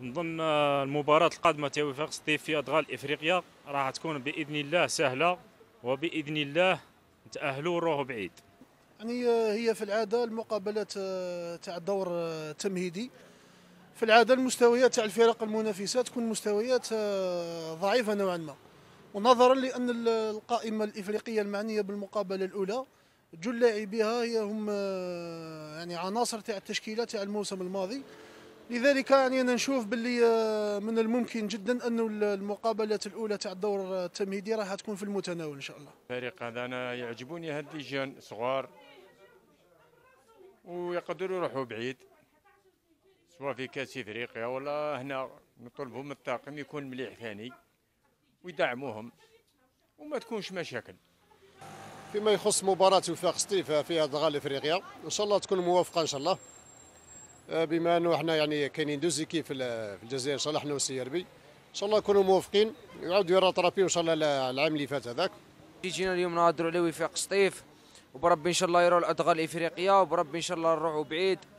نظن المباراة القادمة تاع فاقس ستيف في أدغال إفريقيا راح تكون بإذن الله سهلة وبإذن الله نتأهلوا ونروحوا بعيد يعني هي في العادة المقابلات آه، تاع الدور آه، التمهيدي في العادة المستويات تاع الفرق المنافسة تكون مستويات آه، ضعيفة نوعا ما ونظرا لأن القائمة الإفريقية المعنية بالمقابلة الأولى جل لاعبيها هم يعني عناصر تاع التشكيلة تاع الموسم الماضي لذلك يعني انا نشوف باللي آه، من الممكن جدا انه المقابلات الاولى تاع الدور التمهيدي راح تكون في المتناول ان شاء الله. الفريق هذا انا يعجبوني هاد لي جون صغار ويقدروا يروحوا بعيد سواء في كاس افريقيا ولا هنا نطلبوا من الطاقم يكون مليح ثاني ويدعموهم وما تكونش مشاكل. فيما يخص مباراة وفاق سطيف في هذا الغالي افريقيا ان شاء الله تكون موافقة ان شاء الله. آه، بما انه احنا يعني كاينين دوز كيف في الجزائر ان شاء الله احنا والسيربي ان شاء الله نكونوا موفقين يعاودوا يرى ترابي ان شاء الله العام اللي فات هذاك جينا اليوم نهضروا على وفاق سطيف وبربي ان شاء الله يروا الادغال الافريقيه وبربي ان شاء الله نروحوا بعيد